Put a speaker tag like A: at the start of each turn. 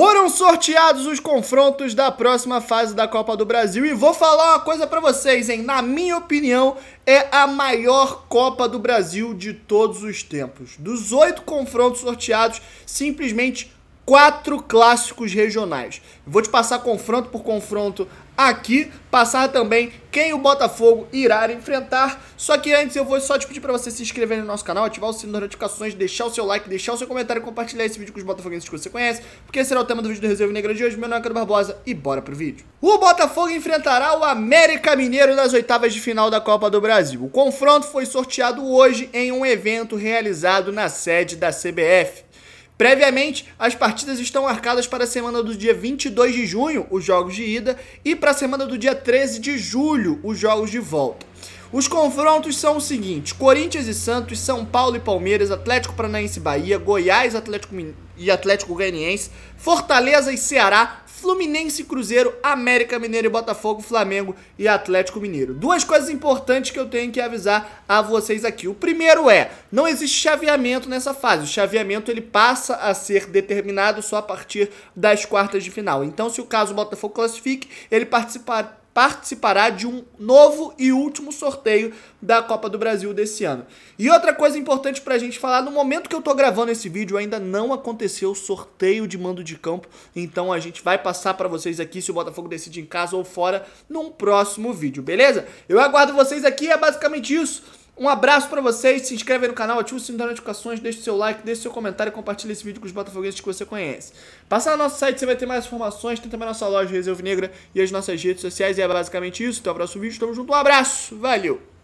A: Foram sorteados os confrontos da próxima fase da Copa do Brasil e vou falar uma coisa para vocês, hein? Na minha opinião, é a maior Copa do Brasil de todos os tempos. Dos oito confrontos sorteados, simplesmente quatro clássicos regionais. Vou te passar confronto por confronto aqui, passar também quem o Botafogo irá enfrentar. Só que antes eu vou só te pedir para você se inscrever no nosso canal, ativar o sino das notificações, deixar o seu like, deixar o seu comentário, compartilhar esse vídeo com os botafoguenses que você conhece, porque esse será o tema do vídeo do Reserva Negra de hoje. Meu nome é Cadu Barbosa e bora pro vídeo. O Botafogo enfrentará o América Mineiro nas oitavas de final da Copa do Brasil. O confronto foi sorteado hoje em um evento realizado na sede da CBF. Previamente, as partidas estão marcadas para a semana do dia 22 de junho, os jogos de ida, e para a semana do dia 13 de julho, os jogos de volta. Os confrontos são os seguintes: Corinthians e Santos, São Paulo e Palmeiras, Atlético Paranaense e Bahia, Goiás Atlético e Atlético Goianiense, Fortaleza e Ceará, Fluminense, Cruzeiro, América Mineiro e Botafogo, Flamengo e Atlético Mineiro. Duas coisas importantes que eu tenho que avisar a vocês aqui. O primeiro é, não existe chaveamento nessa fase. O chaveamento ele passa a ser determinado só a partir das quartas de final. Então, se o caso o Botafogo classifique, ele participar participará de um novo e último sorteio da Copa do Brasil desse ano. E outra coisa importante para a gente falar, no momento que eu estou gravando esse vídeo ainda não aconteceu o sorteio de mando de campo, então a gente vai passar para vocês aqui se o Botafogo decide em casa ou fora num próximo vídeo, beleza? Eu aguardo vocês aqui, é basicamente isso. Um abraço para vocês, se inscreve aí no canal, ativa o sininho das notificações, deixa o seu like, deixa o seu comentário e compartilha esse vídeo com os botafoguenses que você conhece. Passa no nosso site, você vai ter mais informações, tem também a nossa loja Reserva Negra e as nossas redes sociais, e é basicamente isso. Até o próximo vídeo, tamo junto, um abraço, valeu!